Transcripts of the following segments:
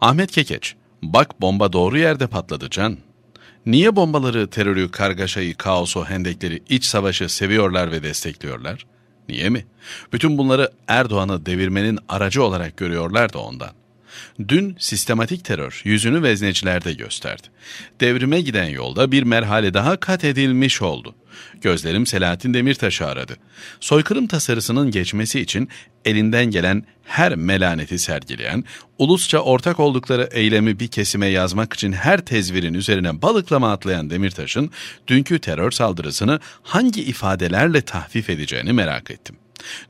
Ahmet Kekeç, bak bomba doğru yerde patladı can. Niye bombaları, terörü, kargaşayı, kaosu, hendekleri, iç savaşı seviyorlar ve destekliyorlar? Niye mi? Bütün bunları Erdoğan'ı devirmenin aracı olarak görüyorlar da ondan. Dün sistematik terör yüzünü veznecilerde gösterdi. Devrime giden yolda bir merhale daha kat edilmiş oldu. Gözlerim Selahattin Demirtaş'ı aradı. Soykırım tasarısının geçmesi için elinden gelen her melaneti sergileyen, ulusça ortak oldukları eylemi bir kesime yazmak için her tezvirin üzerine balıklama atlayan Demirtaş'ın dünkü terör saldırısını hangi ifadelerle tahfif edeceğini merak ettim.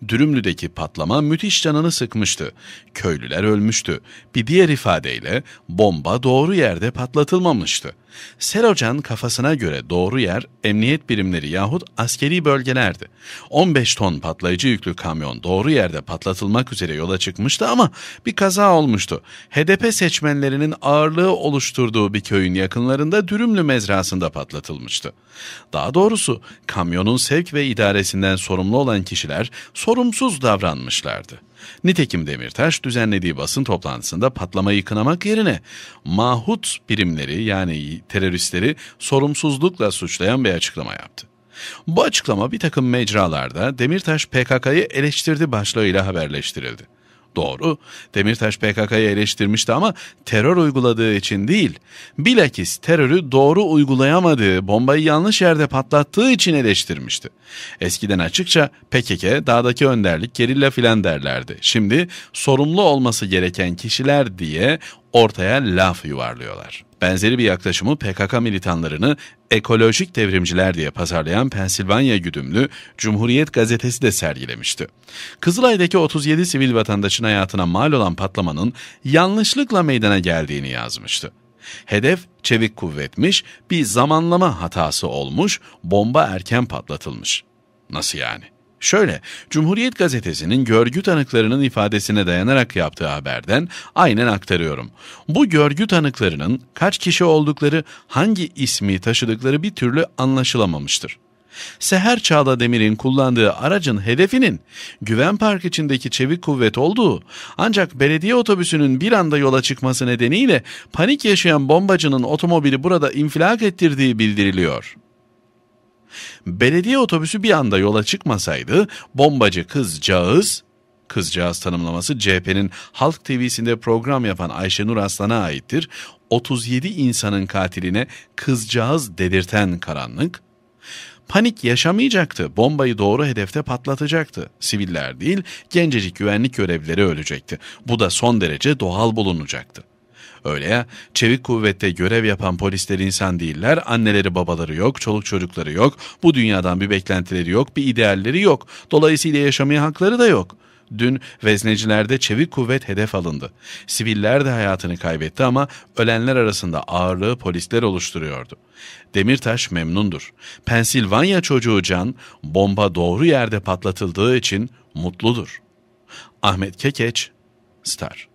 Dürümlü'deki patlama müthiş canını sıkmıştı. Köylüler ölmüştü. Bir diğer ifadeyle bomba doğru yerde patlatılmamıştı. Selocan kafasına göre doğru yer emniyet birimleri yahut askeri bölgelerdi. 15 ton patlayıcı yüklü kamyon doğru yerde patlatılmak üzere yola çıkmıştı ama bir kaza olmuştu. HDP seçmenlerinin ağırlığı oluşturduğu bir köyün yakınlarında Dürümlü mezrasında patlatılmıştı. Daha doğrusu kamyonun sevk ve idaresinden sorumlu olan kişiler sorumsuz davranmışlardı. Nitekim Demirtaş düzenlediği basın toplantısında patlamayı kınamak yerine mahut birimleri yani teröristleri sorumsuzlukla suçlayan bir açıklama yaptı. Bu açıklama bir takım mecralarda Demirtaş PKK'yı eleştirdi başlığıyla haberleştirildi. Doğru. Demirtaş PKK'yı eleştirmişti ama terör uyguladığı için değil. Bilakis terörü doğru uygulayamadığı, bombayı yanlış yerde patlattığı için eleştirmişti. Eskiden açıkça PKK, dağdaki önderlik, gerilla filan derlerdi. Şimdi sorumlu olması gereken kişiler diye ortaya laf yuvarlıyorlar. Benzeri bir yaklaşımı PKK militanlarını ekolojik devrimciler diye pazarlayan Pensilvanya güdümlü Cumhuriyet gazetesi de sergilemişti. Kızılay'daki 37 sivil vatandaşın hayatına mal olan patlamanın yanlışlıkla meydana geldiğini yazmıştı. Hedef çevik kuvvetmiş, bir zamanlama hatası olmuş, bomba erken patlatılmış. Nasıl yani? Şöyle, Cumhuriyet Gazetesi'nin görgü tanıklarının ifadesine dayanarak yaptığı haberden aynen aktarıyorum. Bu görgü tanıklarının kaç kişi oldukları, hangi ismi taşıdıkları bir türlü anlaşılamamıştır. Seher Çağla Demir'in kullandığı aracın hedefinin Güven Park içindeki çevik kuvvet olduğu ancak belediye otobüsünün bir anda yola çıkması nedeniyle panik yaşayan bombacının otomobili burada infilak ettirdiği bildiriliyor.'' Belediye otobüsü bir anda yola çıkmasaydı bombacı kızcağız kızcağız tanımlaması CHP'nin Halk TV'sinde program yapan Ayşenur Aslan'a aittir. 37 insanın katiline kızcağız dedirten karanlık. Panik yaşamayacaktı. Bombayı doğru hedefte patlatacaktı. Siviller değil, gencecik güvenlik görevlileri ölecekti. Bu da son derece doğal bulunacaktı. Öyle ya, çevik kuvvette görev yapan polisler insan değiller, anneleri babaları yok, çoluk çocukları yok, bu dünyadan bir beklentileri yok, bir idealleri yok. Dolayısıyla yaşamaya hakları da yok.'' Dün veznecilerde çevik kuvvet hedef alındı. Siviller de hayatını kaybetti ama ölenler arasında ağırlığı polisler oluşturuyordu. Demirtaş memnundur. Pensilvanya çocuğu Can, bomba doğru yerde patlatıldığı için mutludur. Ahmet Kekeç, Star